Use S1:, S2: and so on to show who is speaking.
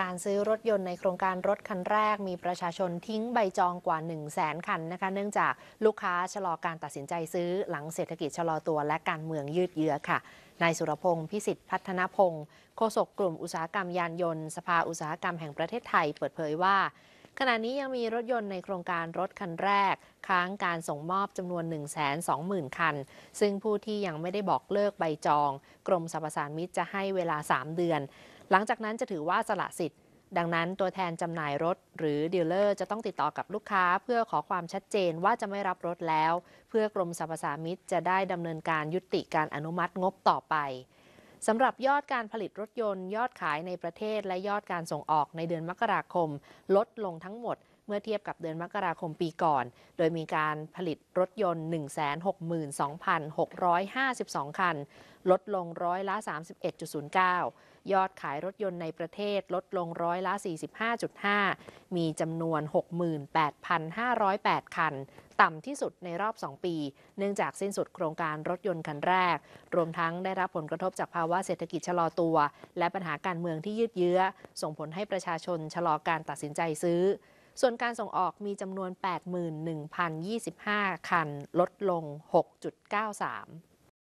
S1: การซื้อรถยนต์ในโครงการรถคันแรกมีประชาชนทิ้งใบจองกว่า 1 0 0 0 0แสนคันนะคะ เนื่องจากลูกค้า ชะลอการตัดสินใจซื้อหลังเศรษฐกิจชะลอตัว และการเมืองยืดเยื้อค่ะ นายสุรพงศ์พิสิทธิ์พัฒนพงศ์โฆษกกลุ่มอุตสาหกรรมยานยนต์ สภาอุตสาหกรรมแห่งประเทศไทย เปิดเผยว่า ขณะนี้ยังมีรถยนต์ในโครงการรถคันแรกค้างการส่งมอบจำนวน120,000 คัน ซึ่งผู้ที่ยังไม่ได้บอกเลิกใบจองกรมสรรพสามิตจะให้เวลา 3 เดือนหลังจากนั้นจะถือว่าสละสิทธิ์ ดังนั้นตัวแทนจำหน่ายรถหรือดีลเลอร์จะต้องติดต่อกับลูกค้าเพื่อขอความชัดเจนว่าจะไม่รับรถแล้ว เพื่อกรมสรรพสามิตจะได้ดำเนินการยุติการอนุมัติงบต่อไปสำหรับยอดการผลิตรถยนต์ยอดขายในประเทศและยอดการส่งออกในเดือนมกราคมลดลงทั้งหมดเมื่อเทียบกับเดือนมกราคมปีก่อน โดยมีการผลิตรถยนต์ 162,652 คัน ลดลงร้อยละ 31.09 ยอดขายรถยนต์ในประเทศลดลงร้อยละ 45.5 มีจำนวน 68,508 คัน ต่ำที่สุดในรอบ 2 ปี เนื่องจากสิ้นสุดโครงการรถยนต์คันแรก รวมทั้งได้รับผลกระทบจากภาวะเศรษฐกิจชะลอตัว และปัญหาการเมืองที่ยืดเยื้อ ส่งผลให้ประชาชนชะลอการตัดสินใจซื้อส่วนการส่งออกมีจำนวน 81,025 คัน ลดลง 6.93